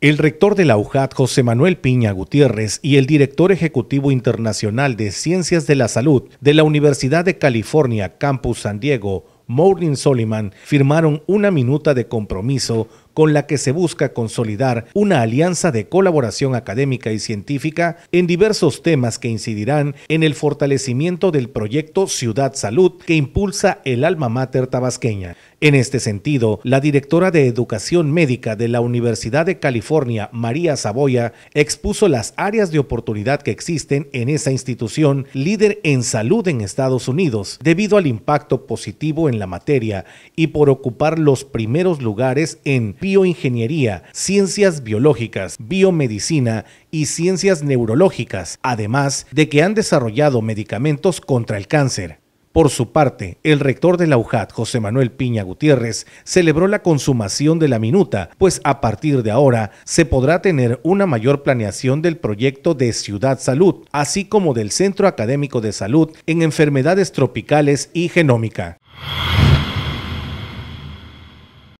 El rector de la UJAT, José Manuel Piña Gutiérrez, y el director ejecutivo internacional de Ciencias de la Salud de la Universidad de California, Campus San Diego, Maureen Soliman, firmaron una minuta de compromiso con la que se busca consolidar una alianza de colaboración académica y científica en diversos temas que incidirán en el fortalecimiento del proyecto Ciudad Salud que impulsa el alma mater tabasqueña. En este sentido, la directora de Educación Médica de la Universidad de California, María Saboya, expuso las áreas de oportunidad que existen en esa institución líder en salud en Estados Unidos, debido al impacto positivo en la materia y por ocupar los primeros lugares en bioingeniería, ciencias biológicas, biomedicina y ciencias neurológicas, además de que han desarrollado medicamentos contra el cáncer. Por su parte, el rector de la UJAT, José Manuel Piña Gutiérrez, celebró la consumación de la minuta, pues a partir de ahora se podrá tener una mayor planeación del proyecto de Ciudad Salud, así como del Centro Académico de Salud en Enfermedades Tropicales y Genómica.